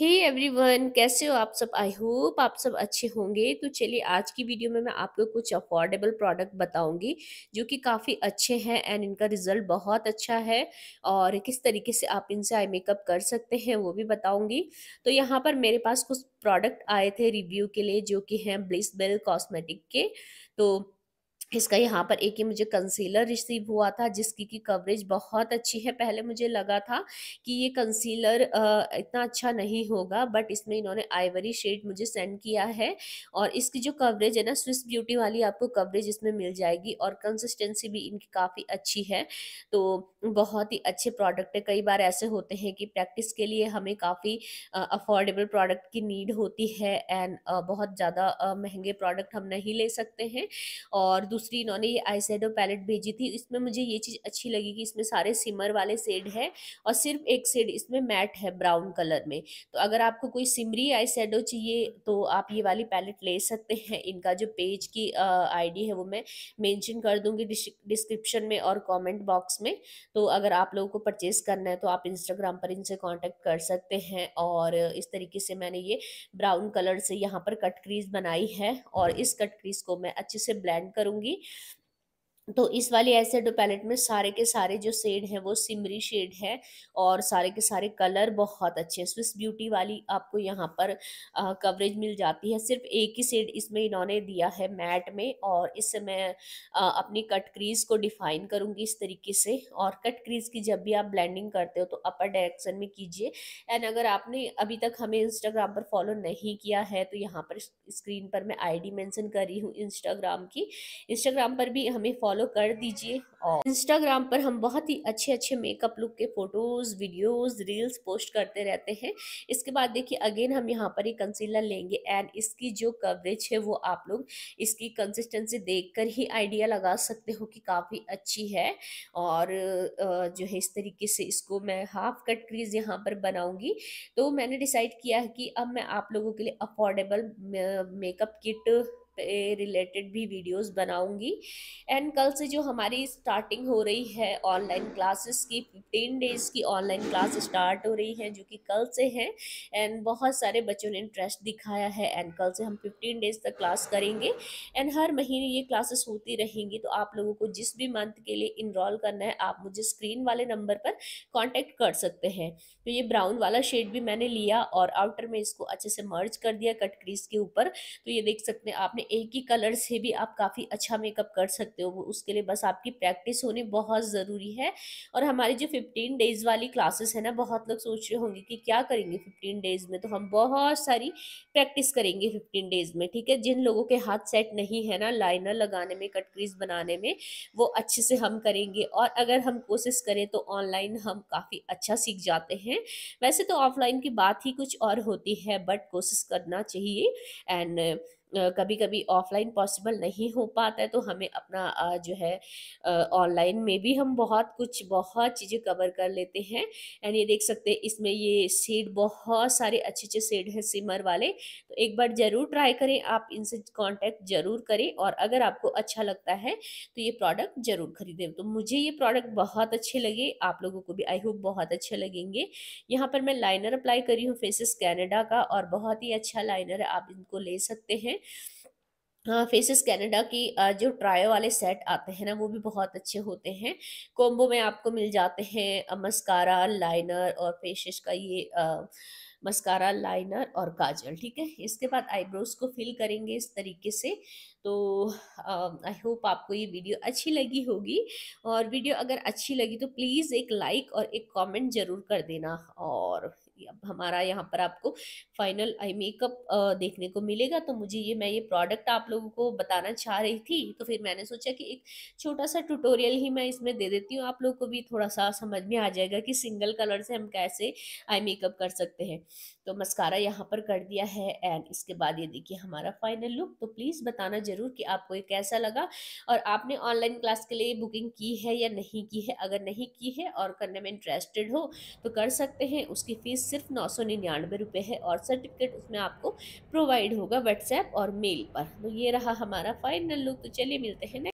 हे hey everyone कैसे हो आप सब आई होप आप सब अच्छे होंगे तो चलिए आज की वीडियो में मैं आपको कुछ अफोर्डेबल प्रोडक्ट बताऊंगी जो कि काफ़ी अच्छे हैं एंड इनका रिजल्ट बहुत अच्छा है और किस तरीके से आप इनसे आई मेकअप कर सकते हैं वो भी बताऊंगी तो यहाँ पर मेरे पास कुछ प्रोडक्ट आए थे रिव्यू के लिए जो कि हैं ब्लिस बेल कॉस्मेटिक के तो इसका यहाँ पर एक ही मुझे कंसीलर रिसीव हुआ था जिसकी की कवरेज बहुत अच्छी है पहले मुझे लगा था कि ये कंसीलर इतना अच्छा नहीं होगा बट इसमें इन्होंने आइवरी शेड मुझे सेंड किया है और इसकी जो कवरेज है ना स्विस ब्यूटी वाली आपको कवरेज इसमें मिल जाएगी और कंसिस्टेंसी भी इनकी काफ़ी अच्छी है तो बहुत ही अच्छे प्रोडक्ट है कई बार ऐसे होते हैं कि प्रैक्टिस के लिए हमें काफ़ी अफोर्डेबल प्रोडक्ट की नीड होती है एंड बहुत ज़्यादा महंगे प्रोडक्ट हम नहीं ले सकते हैं और दूसरी इन्होंने ये आई पैलेट भेजी थी इसमें मुझे ये चीज़ अच्छी लगी कि इसमें सारे सिमर वाले सेड हैं और सिर्फ एक सेड इसमें मैट है ब्राउन कलर में तो अगर आपको कोई सिमरी आई चाहिए तो आप ये वाली पैलेट ले सकते हैं इनका जो पेज की आईडी है वो मैं मेंशन कर दूंगी डिस्क्रिप्शन में और कमेंट बॉक्स में तो अगर आप लोगों को परचेज़ करना है तो आप इंस्टाग्राम पर इनसे कॉन्टेक्ट कर सकते हैं और इस तरीके से मैंने ये ब्राउन कलर से यहाँ पर कट क्रीज बनाई है और इस कट क्रीज को मैं अच्छे से ब्लेंड करूँगी ಹೋಗಿ तो इस वाली एसिड पैलेट में सारे के सारे जो शेड हैं वो सिमरी शेड है और सारे के सारे कलर बहुत अच्छे हैं स्विस ब्यूटी वाली आपको यहाँ पर आ, कवरेज मिल जाती है सिर्फ एक ही शेड इसमें इन्होंने दिया है मैट में और इससे मैं आ, अपनी कट क्रीज को डिफाइन करूँगी इस तरीके से और कट क्रीज की जब भी आप ब्लैंडिंग करते हो तो अपर डायरेक्शन में कीजिए एंड अगर आपने अभी तक हमें इंस्टाग्राम पर फॉलो नहीं किया है तो यहाँ पर स्क्रीन पर मैं आई डी मेंशन कर रही हूँ इंस्टाग्राम की इंस्टाग्राम पर भी हमें फॉलो फॉलो कर दीजिए और इंस्टाग्राम पर हम बहुत ही अच्छे अच्छे मेकअप लुक के फ़ोटोज़ वीडियोस रील्स पोस्ट करते रहते हैं इसके बाद देखिए अगेन हम यहाँ पर ही कंसीलर लेंगे एंड इसकी जो कवरेज है वो आप लोग इसकी कंसिस्टेंसी देखकर ही आइडिया लगा सकते हो कि काफ़ी अच्छी है और जो है इस तरीके से इसको मैं हाफ कट क्रीज यहाँ पर बनाऊँगी तो मैंने डिसाइड किया है कि अब मैं आप लोगों के लिए अफोर्डेबल मेकअप किट पे रिलेटेड भी वीडियोस बनाऊंगी एंड कल से जो हमारी स्टार्टिंग हो रही है ऑनलाइन क्लासेस की फिफ्टीन डेज़ की ऑनलाइन क्लास स्टार्ट हो रही है जो कि कल से है एंड बहुत सारे बच्चों ने इंटरेस्ट दिखाया है एंड कल से हम फिफ्टीन डेज़ तक क्लास करेंगे एंड हर महीने ये क्लासेस होती रहेंगी तो आप लोगों को जिस भी मंथ के लिए इनरोल करना है आप मुझे स्क्रीन वाले नंबर पर कॉन्टेक्ट कर सकते हैं तो ये ब्राउन वाला शेड भी मैंने लिया और आउटर में इसको अच्छे से मर्ज कर दिया कट क्रीज के ऊपर तो ये देख सकते हैं आपने एक ही कलर से भी आप काफ़ी अच्छा मेकअप कर सकते हो उसके लिए बस आपकी प्रैक्टिस होनी बहुत ज़रूरी है और हमारी जो फिफ्टीन डेज़ वाली क्लासेस है ना बहुत लोग सोच रहे होंगे कि क्या करेंगे फिफ्टीन डेज़ में तो हम बहुत सारी प्रैक्टिस करेंगे फिफ्टीन डेज़ में ठीक है जिन लोगों के हाथ सेट नहीं है ना लाइनर लगाने में कटक्रीज बनाने में वो अच्छे से हम करेंगे और अगर हम कोशिश करें तो ऑनलाइन हम काफ़ी अच्छा सीख जाते हैं वैसे तो ऑफलाइन की बात ही कुछ और होती है बट कोशिश करना चाहिए एंड कभी कभी ऑफलाइन पॉसिबल नहीं हो पाता है तो हमें अपना जो है ऑनलाइन में भी हम बहुत कुछ बहुत चीज़ें कवर कर लेते हैं एंड ये देख सकते हैं इसमें ये सेड बहुत सारे अच्छे अच्छे सेड हैं सिमर वाले तो एक बार ज़रूर ट्राई करें आप इनसे कांटेक्ट ज़रूर करें और अगर आपको अच्छा लगता है तो ये प्रोडक्ट ज़रूर खरीदें तो मुझे ये प्रोडक्ट बहुत अच्छे लगे आप लोगों को भी आई होप बहुत अच्छे लगेंगे यहाँ पर मैं लाइनर अप्लाई करी हूँ फेसिस कैनेडा का और बहुत ही अच्छा लाइनर है आप इनको ले सकते हैं में फेसेस कनाडा की जो ट्रायो वाले सेट आते हैं ना वो भी बहुत अच्छे होते हैं कोम्बो में आपको मिल जाते हैं मस्कारा लाइनर और फेसेस का ये मस्कारा लाइनर और काजल ठीक है इसके बाद आईब्रोज को फिल करेंगे इस तरीके से तो आई होप आपको ये वीडियो अच्छी लगी होगी और वीडियो अगर अच्छी लगी तो प्लीज़ एक लाइक और एक कमेंट ज़रूर कर देना और अब हमारा यहाँ पर आपको फाइनल आई मेकअप देखने को मिलेगा तो मुझे ये मैं ये प्रोडक्ट आप लोगों को बताना चाह रही थी तो फिर मैंने सोचा कि एक छोटा सा ट्यूटोरियल ही मैं इसमें दे देती हूँ आप लोग को भी थोड़ा सा समझ में आ जाएगा कि सिंगल कलर से हम कैसे आई मेकअप कर सकते हैं तो मस्कारा यहाँ पर कर दिया है एंड इसके बाद ये देखिए हमारा फाइनल लुक तो प्लीज़ बताना ज़रूर कि आपको ये कैसा लगा और आपने ऑनलाइन क्लास के लिए बुकिंग की है या नहीं की है अगर नहीं की है और करने में इंटरेस्टेड हो तो कर सकते हैं उसकी फ़ीस सिर्फ नौ सौ निन्यानवे रुपये है और सर्टिफिकेट उसमें आपको प्रोवाइड होगा व्हाट्सएप और मेल पर तो ये रहा हमारा फाइनल लुक तो चलिए मिलते हैं